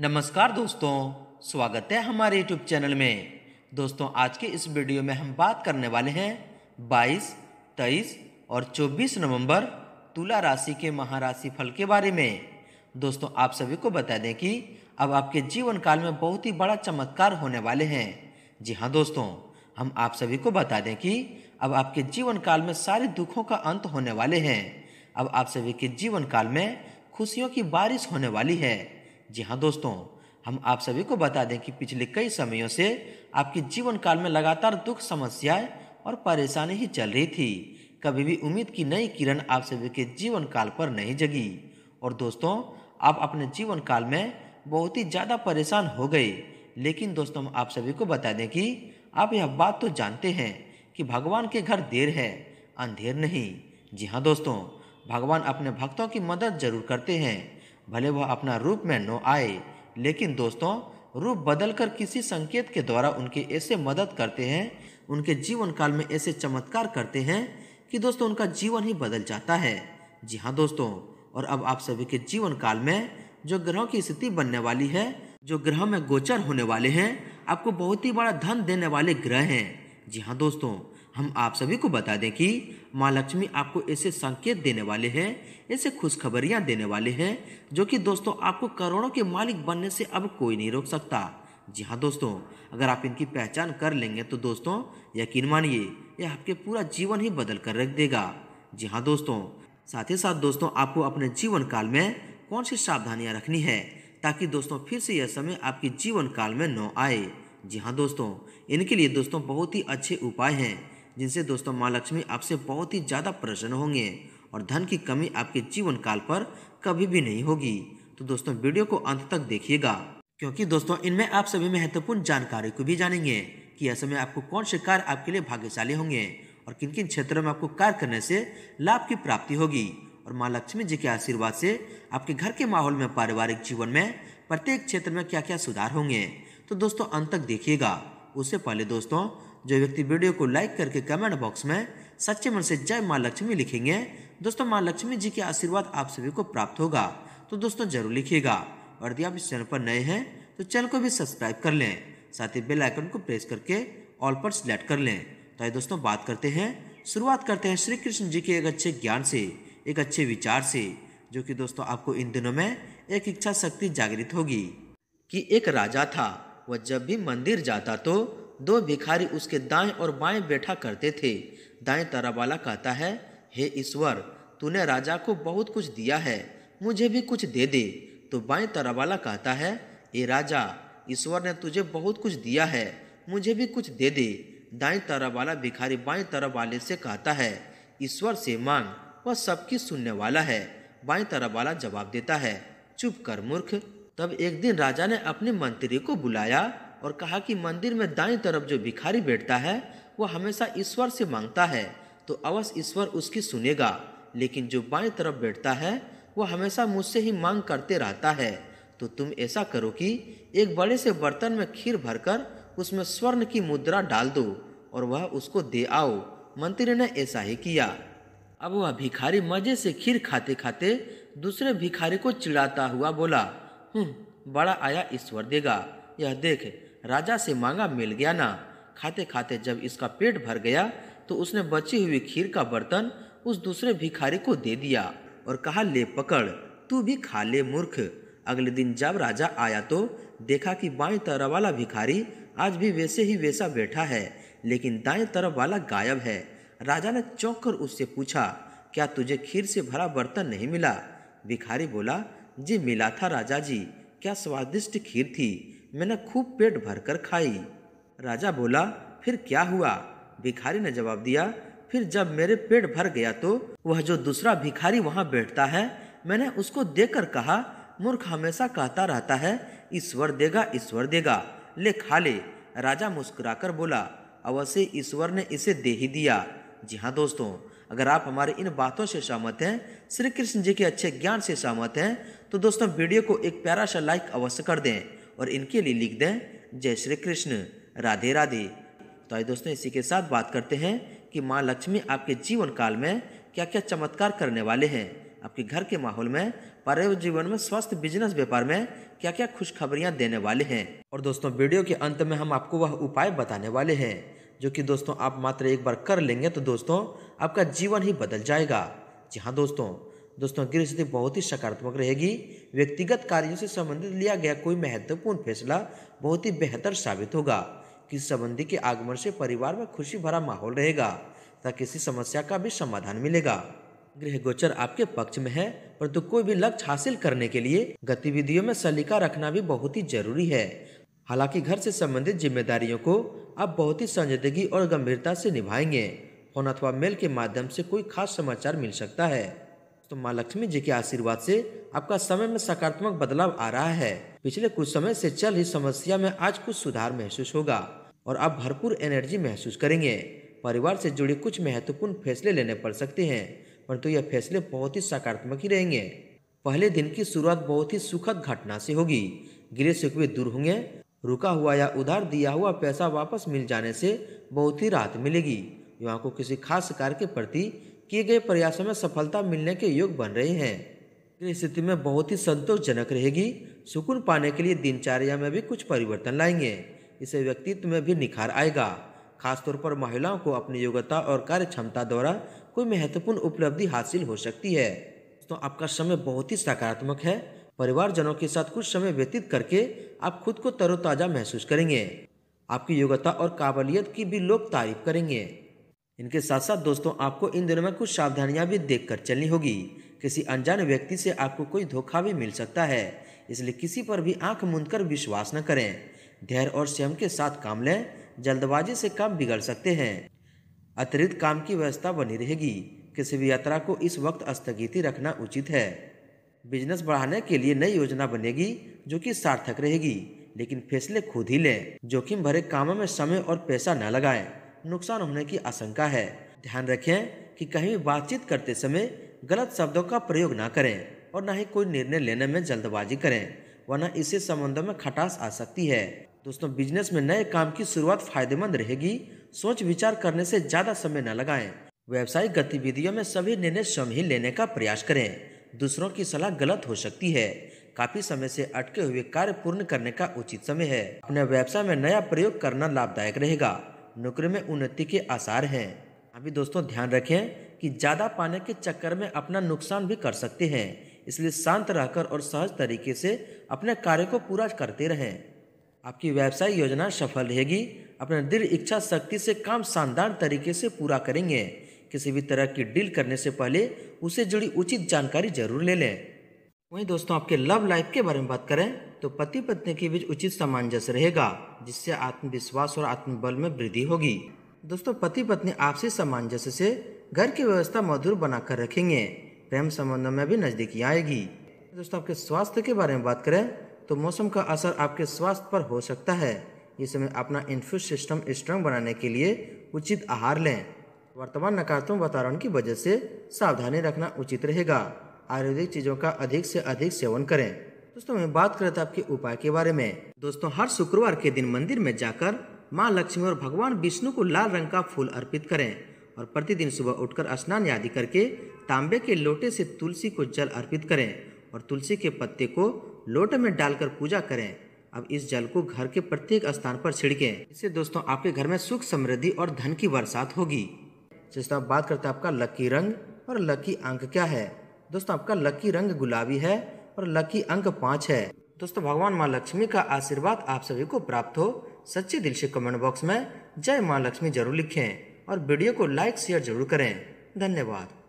नमस्कार दोस्तों स्वागत है हमारे यूट्यूब चैनल में दोस्तों आज के इस वीडियो में हम बात करने वाले हैं 22, 23 और 24 नवंबर तुला राशि के महाराशि फल के बारे में दोस्तों आप सभी को बता दें कि अब आपके जीवन काल में बहुत ही बड़ा चमत्कार होने वाले हैं जी हाँ दोस्तों हम आप सभी को बता दें कि अब आपके जीवन काल में सारे दुखों का अंत होने वाले हैं अब आप सभी के जीवन काल में खुशियों की बारिश होने वाली है जी हाँ दोस्तों हम आप सभी को बता दें कि पिछले कई समयों से आपके जीवन काल में लगातार दुख समस्याएं और परेशानी ही चल रही थी कभी भी उम्मीद की नई किरण आप सभी के जीवन काल पर नहीं जगी और दोस्तों आप अपने जीवन काल में बहुत ही ज़्यादा परेशान हो गए लेकिन दोस्तों हम आप सभी को बता दें कि आप यह बात तो जानते हैं कि भगवान के घर देर है अंधेर नहीं जी हाँ दोस्तों भगवान अपने भक्तों की मदद जरूर करते हैं भले वह अपना रूप में न आए लेकिन दोस्तों रूप बदलकर किसी संकेत के द्वारा उनके ऐसे मदद करते हैं उनके जीवन काल में ऐसे चमत्कार करते हैं कि दोस्तों उनका जीवन ही बदल जाता है जी हाँ दोस्तों और अब आप सभी के जीवन काल में जो ग्रहों की स्थिति बनने वाली है जो ग्रह में गोचर होने वाले हैं आपको बहुत ही बड़ा धन देने वाले ग्रह हैं जी हाँ दोस्तों हम आप सभी को बता दें कि माँ लक्ष्मी आपको ऐसे संकेत देने वाले हैं ऐसे खुशखबरियाँ देने वाले हैं जो कि दोस्तों आपको करोड़ों के मालिक बनने से अब कोई नहीं रोक सकता जी हाँ दोस्तों अगर आप इनकी पहचान कर लेंगे तो दोस्तों यकीन मानिए यह आपके पूरा जीवन ही बदल कर रख देगा जी हाँ दोस्तों साथ ही साथ दोस्तों आपको अपने जीवन काल में कौन सी सावधानियाँ रखनी है ताकि दोस्तों फिर से यह समय आपके जीवन काल में न आए जी हाँ दोस्तों इनके लिए दोस्तों बहुत ही अच्छे उपाय हैं जिनसे दोस्तों माँ लक्ष्मी आपसे बहुत ही ज़्यादा प्रसन्न होंगे और धन की कमी आपके जीवन काल पर कभी भी नहीं होगी तो दोस्तों वीडियो को अंत तक देखिएगा क्योंकि दोस्तों इनमें आप सभी महत्वपूर्ण जानकारी को भी जानेंगे कि ऐसे में आपको कौन से कार्य आपके लिए भाग्यशाली होंगे और किन किन क्षेत्रों में आपको कार्य करने से लाभ की प्राप्ति होगी और माँ लक्ष्मी जी के आशीर्वाद से आपके घर के माहौल में पारिवारिक जीवन में प्रत्येक क्षेत्र में क्या क्या सुधार होंगे तो दोस्तों अंत तक देखिएगा उससे पहले दोस्तों जो व्यक्ति वीडियो को लाइक करके कमेंट बॉक्स में सच्चे मन से जय माँ लक्ष्मी लिखेंगे दोस्तों माँ लक्ष्मी जी के आशीर्वाद आप सभी को प्राप्त होगा तो दोस्तों जरूर लिखिएगा और यदि आप इस चैनल पर नए हैं तो चैनल को भी सब्सक्राइब कर लें साथ ही बेल आइकन को प्रेस करके ऑल पर सिलेक्ट कर लें तो आइए दोस्तों बात करते हैं शुरुआत करते हैं श्री कृष्ण जी के एक अच्छे ज्ञान से एक अच्छे विचार से जो कि दोस्तों आपको इन दिनों में एक इच्छा शक्ति जागृत होगी कि एक राजा था वह जब भी मंदिर जाता तो दो भिखारी उसके दाएं और बाएं बैठा करते थे दाएं तरफ वाला कहता है हे ईश्वर तूने राजा को बहुत कुछ दिया है मुझे भी कुछ दे दे तो बाएं तरफ वाला कहता है ए राजा ईश्वर ने तुझे बहुत कुछ दिया है मुझे भी कुछ दे दे दाएं तरफ वाला भिखारी बाएं तरफ वाले से कहता है ईश्वर से मांग वह सबकी सुनने वाला है बाएं तरफ वाला जवाब देता है चुप कर मूर्ख तब एक दिन राजा ने अपने मंत्री को बुलाया और कहा कि मंदिर में दाएं तरफ जो भिखारी बैठता है वह हमेशा ईश्वर से मांगता है तो अवश्य ईश्वर उसकी सुनेगा लेकिन जो बाएं तरफ बैठता है वह हमेशा मुझसे ही मांग करते रहता है तो तुम ऐसा करो कि एक बड़े से बर्तन में खीर भरकर उसमें स्वर्ण की मुद्रा डाल दो और वह उसको दे आओ मंत्री ने ऐसा ही किया अब वह भिखारी मजे से खीर खाते खाते दूसरे भिखारी को चिढ़ाता हुआ बोला हम्म बड़ा आया ईश्वर देगा यह देख राजा से मांगा मिल गया ना खाते खाते जब इसका पेट भर गया तो उसने बची हुई खीर का बर्तन उस दूसरे भिखारी को दे दिया और कहा ले पकड़ तू भी खा ले मूर्ख अगले दिन जब राजा आया तो देखा कि बाएं तरफ वाला भिखारी आज भी वैसे ही वैसा बैठा है लेकिन दाएं तरफ वाला गायब है राजा ने चौंक कर उससे पूछा क्या तुझे खीर से भरा बर्तन नहीं मिला भिखारी बोला जी मिला था राजा जी क्या स्वादिष्ट खीर थी मैंने खूब पेट भर कर खाई राजा बोला फिर क्या हुआ भिखारी ने जवाब दिया फिर जब मेरे पेट भर गया तो वह जो दूसरा भिखारी वहाँ बैठता है मैंने उसको देकर कहा मूर्ख हमेशा कहता रहता है ईश्वर देगा ईश्वर देगा ले खा ले राजा मुस्कुराकर बोला अवश्य ईश्वर ने इसे दे ही दिया जी हाँ दोस्तों अगर आप हमारे इन बातों से सहमत हैं श्री कृष्ण जी के अच्छे ज्ञान से सहमत हैं तो दोस्तों वीडियो को एक प्यारा सा लाइक अवश्य कर दें और इनके लिए लिख दें जय श्री कृष्ण राधे राधे तो आइए दोस्तों इसी के साथ बात करते हैं कि माँ लक्ष्मी आपके जीवन काल में क्या क्या चमत्कार करने वाले हैं आपके घर के माहौल में पर्यावरण जीवन में स्वस्थ बिजनेस व्यापार में क्या क्या खुशखबरियाँ देने वाले हैं और दोस्तों वीडियो के अंत में हम आपको वह उपाय बताने वाले हैं जो कि दोस्तों आप मात्र एक बार कर लेंगे तो दोस्तों आपका जीवन ही बदल जाएगा जी हाँ दोस्तों दोस्तों गृह स्थिति बहुत ही सकारात्मक रहेगी व्यक्तिगत कार्यों से संबंधित लिया गया कोई महत्वपूर्ण फैसला बहुत ही बेहतर साबित होगा किसी संबंधी के आगमन से परिवार में खुशी भरा माहौल रहेगा तथा किसी समस्या का भी समाधान मिलेगा गृह गोचर आपके पक्ष में है परंतु तो कोई भी लक्ष्य हासिल करने के लिए गतिविधियों में सलीका रखना भी बहुत ही जरूरी है हालांकि घर से संबंधित जिम्मेदारियों को आप बहुत ही संजीदगी और गंभीरता से निभाएंगे फोन अथवा मेल के माध्यम से कोई खास समाचार मिल सकता है तो माँ लक्ष्मी जी के आशीर्वाद से आपका समय में सकारात्मक बदलाव आ रहा है पिछले कुछ समय से चल रही समस्या में आज कुछ सुधार महसूस होगा और आप भरपूर एनर्जी महसूस करेंगे परिवार से जुड़े कुछ महत्वपूर्ण फैसले लेने पड़ सकते हैं परंतु यह फैसले बहुत ही सकारात्मक ही रहेंगे पहले दिन की शुरुआत बहुत ही सुखद घटना से होगी गिरे सुखवे दूर होंगे रुका हुआ या उधार दिया हुआ पैसा वापस मिल जाने से बहुत ही राहत मिलेगी युवाओं को किसी खास कार्य के प्रति किए गए प्रयासों में सफलता मिलने के योग बन रहे हैं स्थिति में बहुत ही संतोषजनक रहेगी सुकून पाने के लिए दिनचर्या में भी कुछ परिवर्तन लाएंगे इसे व्यक्तित्व में भी निखार आएगा खासतौर पर महिलाओं को अपनी योग्यता और कार्य क्षमता द्वारा कोई महत्वपूर्ण उपलब्धि हासिल हो सकती है तो आपका समय बहुत ही सकारात्मक है परिवारजनों के साथ कुछ समय व्यतीत करके आप खुद को तरोताज़ा महसूस करेंगे आपकी योग्यता और काबिलियत की भी लोग तारीफ करेंगे इनके साथ साथ दोस्तों आपको इन दिनों में कुछ सावधानियां भी देखकर चलनी होगी किसी अनजान व्यक्ति से आपको कोई धोखा भी मिल सकता है इसलिए किसी पर भी आंख मूंद विश्वास न करें धैर्य और स्वयं के साथ काम लें जल्दबाजी से काम बिगड़ सकते हैं अतिरिक्त काम की व्यवस्था बनी रहेगी किसी भी यात्रा को इस वक्त स्थगिति रखना उचित है बिजनेस बढ़ाने के लिए नई योजना बनेगी जो कि सार्थक रहेगी लेकिन फैसले खुद ही लें जोखिम भरे कामों में समय और पैसा न लगाएं नुकसान होने की आशंका है ध्यान रखें कि कहीं बातचीत करते समय गलत शब्दों का प्रयोग ना करें और न ही कोई निर्णय लेने में जल्दबाजी करें वरना इससे संबंधों में खटास आ सकती है दोस्तों बिजनेस में नए काम की शुरुआत फायदेमंद रहेगी सोच विचार करने से ज़्यादा समय न लगाएं व्यावसायिक गतिविधियों में सभी निर्णय स्वयं ही लेने का प्रयास करें दूसरों की सलाह गलत हो सकती है काफी समय से अटके हुए कार्य पूर्ण करने का उचित समय है अपने व्यवसाय में नया प्रयोग करना लाभदायक रहेगा नौकरी में उन्नति के आसार हैं अभी दोस्तों ध्यान रखें कि ज़्यादा पाने के चक्कर में अपना नुकसान भी कर सकते हैं इसलिए शांत रहकर और सहज तरीके से अपने कार्य को पूरा करते रहें आपकी व्यवसाय योजना सफल रहेगी अपने दृढ़ इच्छा शक्ति से काम शानदार तरीके से पूरा करेंगे किसी भी तरह की डील करने से पहले उसे जुड़ी उचित जानकारी जरूर ले लें वहीं दोस्तों आपके लव लाइफ के बारे में बात करें तो पति पत्नी के बीच उचित सामंजस्य रहेगा जिससे आत्मविश्वास और आत्मबल में वृद्धि होगी दोस्तों पति पत्नी आपसी सामंजस्य से घर की व्यवस्था मधुर बनाकर रखेंगे प्रेम संबंधों में भी नज़दीकी आएगी दोस्तों आपके स्वास्थ्य के बारे में बात करें तो मौसम का असर आपके स्वास्थ्य पर हो सकता है इस समय अपना इन्फ्यूज सिस्टम स्ट्रॉन्ग बनाने के लिए उचित आहार लें वर्तमान नकारात्मक वातावरण की वजह से सावधानी रखना उचित रहेगा आयुर्वेदिक चीज़ों का अधिक से अधिक सेवन करें दोस्तों मैं बात करता आपके उपाय के बारे में दोस्तों हर शुक्रवार के दिन मंदिर में जाकर माँ लक्ष्मी और भगवान विष्णु को लाल रंग का फूल अर्पित करें और प्रतिदिन सुबह उठकर स्नान आदि करके तांबे के लोटे से तुलसी को जल अर्पित करें और तुलसी के पत्ते को लोटे में डालकर पूजा करें अब इस जल को घर के प्रत्येक स्थान पर छिड़कें इससे दोस्तों आपके घर में सुख समृद्धि और धन की बरसात होगी जिस बात करते हैं आपका लकी रंग और लकी अंक क्या है दोस्तों आपका लकी रंग गुलाबी है और लकी अंक पाँच है दोस्तों भगवान माँ लक्ष्मी का आशीर्वाद आप सभी को प्राप्त हो सच्चे दिल से कमेंट बॉक्स में जय माँ लक्ष्मी जरूर लिखें और वीडियो को लाइक शेयर जरूर करें धन्यवाद